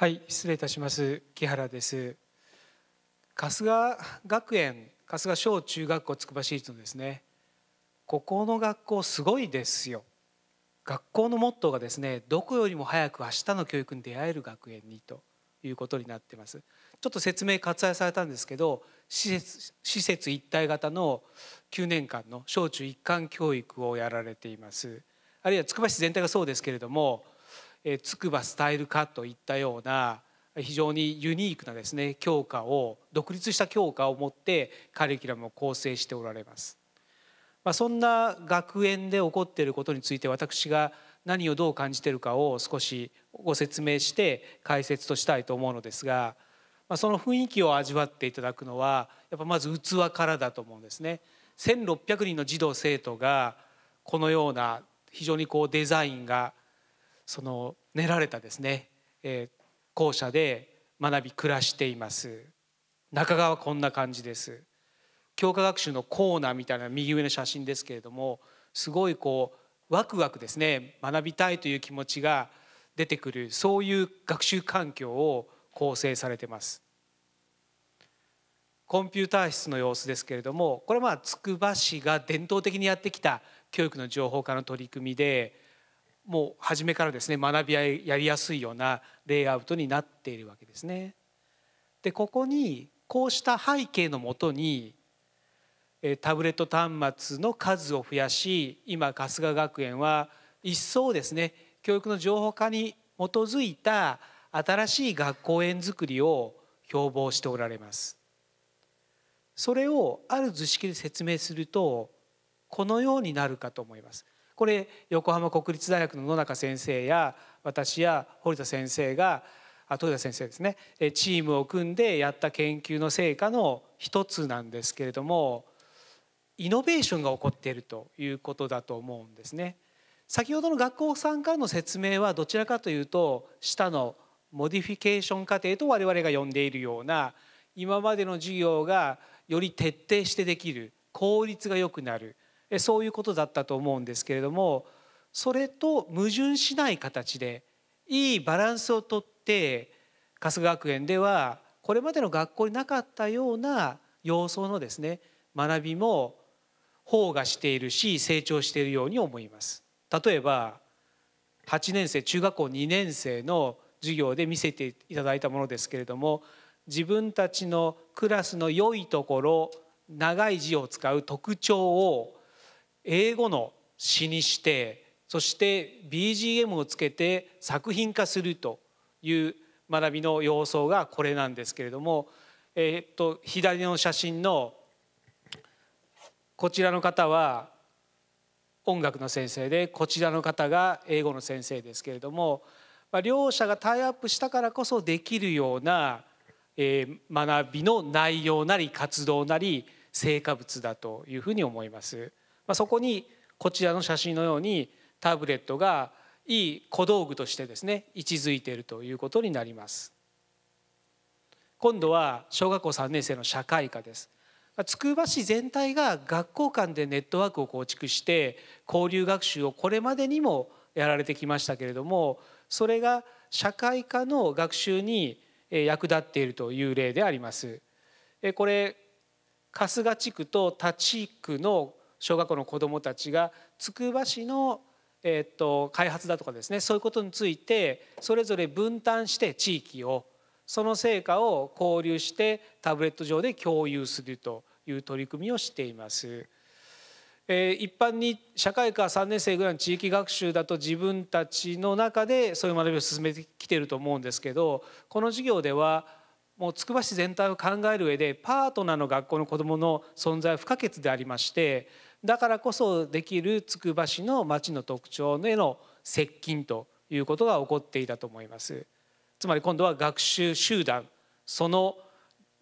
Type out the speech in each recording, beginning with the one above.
はい失礼いたします木原です春日学園春日小中学校筑波市立のですねここの学校すごいですよ学校のモットーがですねどこよりも早く明日の教育に出会える学園にということになってますちょっと説明割愛されたんですけど施設施設一体型の9年間の小中一貫教育をやられていますあるいはつくば市全体がそうですけれどもつくばスタイル化といったような非常にユニークなですね教科を独立した教科を持ってカリキュラムを構成しておられます。まあ、そんな学園で起こっていることについて私が何をどう感じているかを少しご説明して解説としたいと思うのですが、まあ、その雰囲気を味わっていただくのはやっぱまず器からだと思うんですね。1 6 0人の児童生徒がこのような非常にこうデザインがその練られたですね、えー、校舎で学び暮らしています中川はこんな感じです教科学習のコーナーみたいな右上の写真ですけれどもすごいこうワクワクですね学びたいという気持ちが出てくるそういう学習環境を構成されてますコンピューター室の様子ですけれどもこれはまあつくば市が伝統的にやってきた教育の情報化の取り組みでもう初めからですね学びやりやすいようなレイアウトになっているわけですね。でここにこうした背景のもとにタブレット端末の数を増やし今春日学園は一層ですね教育の情報化に基づいた新しい学校園づくりを標榜しておられます。それをある図式で説明するとこのようになるかと思います。これ横浜国立大学の野中先生や私や堀田先生が豊田先生ですねチームを組んでやった研究の成果の一つなんですけれどもイノベーションが起こっているということだと思うんですね。先ほどの学校さんからの説明はどちらかというと下のモディフィケーション過程と我々が呼んでいるような今までの授業がより徹底してできる効率が良くなるそういうことだったと思うんですけれどもそれと矛盾しない形でいいバランスをとって春日学園ではこれまでの学校になかったような様相のですね学びも方がしているし成長しているように思います。例えば8年生中学校2年生の授業で見せていただいたものですけれども自分たちのクラスの良いところ長い字を使う特徴を英語の詩にしてそして BGM をつけて作品化するという学びの様相がこれなんですけれども、えー、っと左の写真のこちらの方は音楽の先生でこちらの方が英語の先生ですけれども、まあ、両者がタイアップしたからこそできるような、えー、学びの内容なり活動なり成果物だというふうに思います。まあ、そこにこちらの写真のようにタブレットがいい小道具としてですね位置づいているということになります今度は小学校3年生の社会科ですつくば市全体が学校間でネットワークを構築して交流学習をこれまでにもやられてきましたけれどもそれが社会科の学習に役立っているという例でありますこれ春日地区と他地区の小学校の子どもたちがつくば市の、えっと、開発だとかですねそういうことについてそれぞれ分担して地域をその成果を交流してタブレット上で共有するという取り組みをしています。え一般に社会科3年生ぐらいの地域学習だと自分たちの中でそういう学びを進めてきてると思うんですけどこの授業ではもうつくば市全体を考える上でパートナーの学校の子どもの存在は不可欠でありましてだからこそできるつくば市の町の特徴への接近ということが起こっていたと思いますつまり今度は学習集団その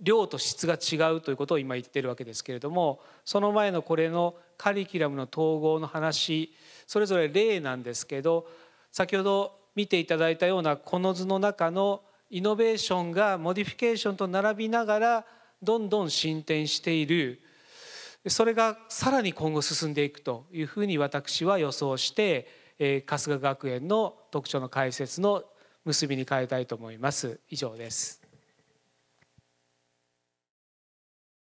量と質が違うということを今言ってるわけですけれどもその前のこれのカリキュラムの統合の話それぞれ例なんですけど先ほど見ていただいたようなこの図の中のイノベーションがモディフィケーションと並びながらどんどん進展しているそれがさらに今後進んでいくというふうに私は予想して、えー、春日学園の特徴の解説の結びに変えたいと思います以上です